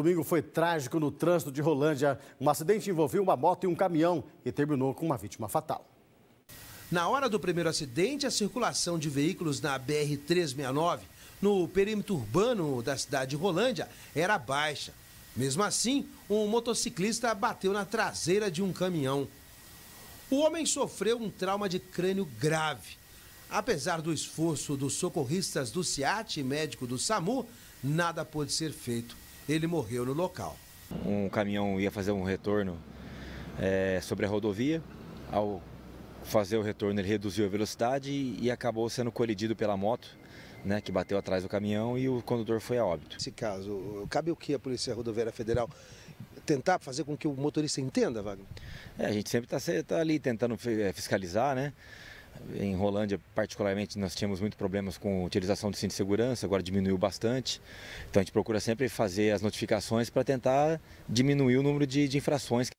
Domingo foi trágico no trânsito de Rolândia. Um acidente envolveu uma moto e um caminhão e terminou com uma vítima fatal. Na hora do primeiro acidente, a circulação de veículos na BR-369, no perímetro urbano da cidade de Rolândia, era baixa. Mesmo assim, um motociclista bateu na traseira de um caminhão. O homem sofreu um trauma de crânio grave. Apesar do esforço dos socorristas do Ciat e médico do SAMU, nada pôde ser feito. Ele morreu no local. Um caminhão ia fazer um retorno é, sobre a rodovia. Ao fazer o retorno, ele reduziu a velocidade e acabou sendo colidido pela moto. Né, que bateu atrás do caminhão e o condutor foi a óbito. Nesse caso, cabe o que a Polícia Rodoviária Federal tentar fazer com que o motorista entenda, Wagner? É, a gente sempre está tá ali tentando eh, fiscalizar, né? Em Rolândia, particularmente, nós tínhamos muitos problemas com utilização do cinto de segurança, agora diminuiu bastante. Então a gente procura sempre fazer as notificações para tentar diminuir o número de, de infrações.